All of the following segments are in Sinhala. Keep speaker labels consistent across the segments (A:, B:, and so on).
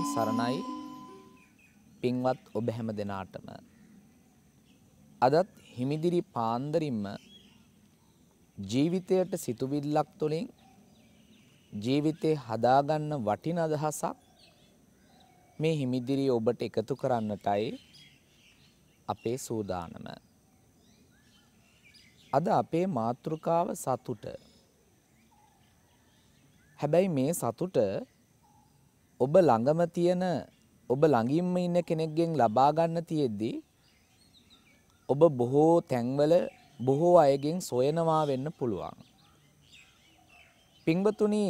A: තෙරුවන් සරණයි පින්වත් ඔබ හැම දෙනාටම අදත් හිමිදිරි පාන්දරින්ම ජීවිතයට සිතුවිල්ලක් තුළින් ජීවිතේ හදාගන්න වටින අදහසක් මේ හිමිදිරි ඔබට එකතු කරන්නටයි අපේ සූදානම අද අපේ මාතෘකාව සතුට හැබැයි මේ සතුට ඔබ ළඟම තියෙන ඔබ ළඟින්ම ඉන්න කෙනෙක්ගෙන් ලබා ගන්න තියෙද්දී ඔබ බොහෝ තැන්වල බොහෝ අයගෙන් සොයනවා වෙන්න පුළුවන්. පිංබතුනි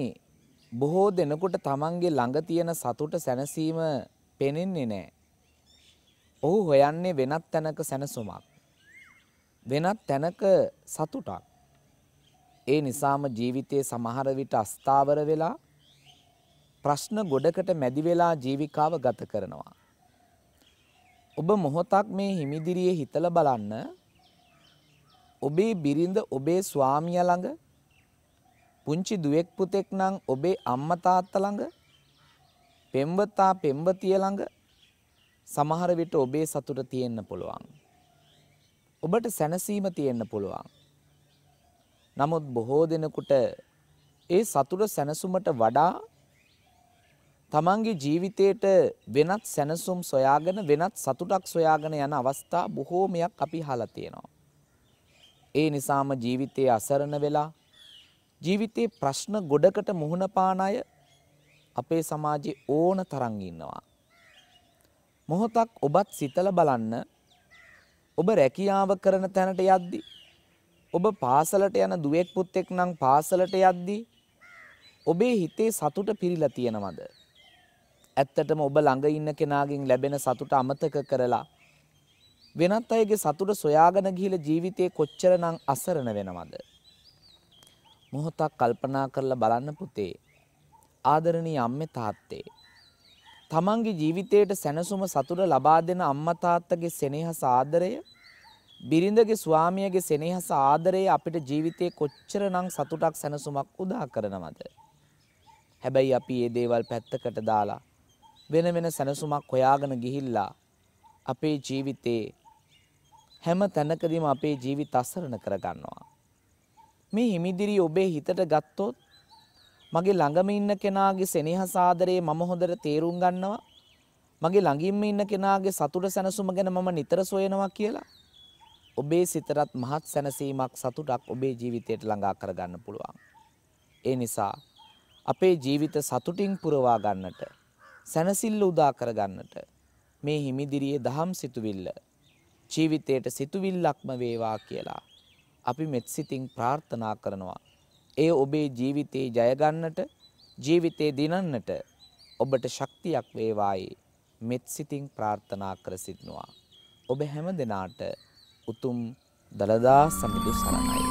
A: බොහෝ දෙනකොට තමන්ගේ ළඟ තියෙන සතුට සැනසීම පෙනෙන්නේ නැහැ. ඔහු හොයන්නේ වෙනත් තැනක සැනසුමක්. වෙනත් තැනක සතුටක්. ඒ නිසාම ජීවිතයේ සමහර විට අස්ථාවර වෙලා ප්‍රශ්න ගොඩකට මැදි වෙලා ජීවිකාව ගත කරනවා. ඔබ මොහොතක් මේ හිමිදිරියේ හිතල බලන්න ඔබේ බිරිඳ ඔබේ ස්වාමිය ළඟ පුංචි දුවෙක් පුතෙක් නම් ඔබේ අම්මා තාත්තා ළඟ පෙම්වතා පෙම්වතිය ළඟ සමහර විට ඔබේ සතුට තියෙන්න පුළුවන්. ඔබට සැනසීම තියෙන්න පුළුවන්. නමුත් බොහෝ දෙනෙකුට ඒ සතුට සැනසුමට වඩා තමන්ගේ ජීවිතයට වෙනත් සැනසුම් සොයාගෙන වෙනත් සතුටක් සොයාගෙන යන අවස්ථා බොහෝමයක් අපි හලා තියෙනවා. ඒ නිසාම ජීවිතයේ අසරණ වෙලා ජීවිතයේ ප්‍රශ්න ගොඩකට මුහුණ පාන අය අපේ සමාජයේ ඕන තරම් ඉන්නවා. මොහොතක් ඔබත් සිතලා බලන්න ඔබ රැකියාව කරන තැනට යද්දී ඔබ පාසලට යන දුවෙක් පුත් එක්නම් පාසලට යද්දී ඔබේ හිතේ සතුට පිරීලා තියෙනවද ඇත්තටම ඔබ ළඟ ඉන්න කෙනාගෙන් ලැබෙන සතුට අමතක කරලා වෙනත් අයගේ සතුට සොයාගෙන ගිහිල්ලා ජීවිතේ කොච්චරනම් අසරණ වෙනවද මොහොතක් කල්පනා කරලා බලන්න පුතේ ආදරණීය අම්මේ තාත්තේ තමන්ගේ ජීවිතයට සැනසුම සතුට ලබා දෙන අම්මා තාත්තගේ සෙනෙහස ආදරය බිරිඳගේ ස්වාමියගේ සෙනෙහස ආදරයේ අපිට ජීවිතේ කොච්චරනම් සතුටක් සැනසුමක් උදා කරනවද හැබැයි අපි මේ දේවල් පැත්තකට දාලා වෙන වෙන සැනසුමක් හොයාගෙන ගිහිල්ලා අපේ ජීවිතේ හැම තැනකදීම අපේ ජීවිත අසරණ කරගන්නවා. මේ හිමිදිරි ඔබේ හිතට ගත්තොත් මගේ ළඟම ඉන්න කෙනාගේ සෙනෙහස ආදරේ මම හොඳට තේරුම් ගන්නවා. මගේ ළඟින්ම ඉන්න කෙනාගේ සතුට සැනසුම ගැන මම නිතර සොයනවා කියලා. ඔබේ සිතරත් මහත් සැනසීමක් සතුටක් ඔබේ ජීවිතයට ළඟා කරගන්න පුළුවන්. ඒ නිසා අපේ ජීවිත සතුටින් පුරවා ගන්නට සැනසිල්ල උදා කරගන්නට මේ හිමිදිරියේ දහම් සිතුවිල්ල ජීවිතයට සිතුවිල්ලක්ම වේවා කියලා අපි මෙත් සිතින් ප්‍රාර්ථනා කරනවා. ඒ ඔබේ ජීවිතේ ජයගන්නට ජීවිතේ දිනන්නට ඔබට ශක්තියක් වේවායි මෙත් සිතින් ප්‍රාර්ථනා කර සිටිනවා. ඔබ හැම දෙනාට උතුම් දළදා සමිඳු සරණයි.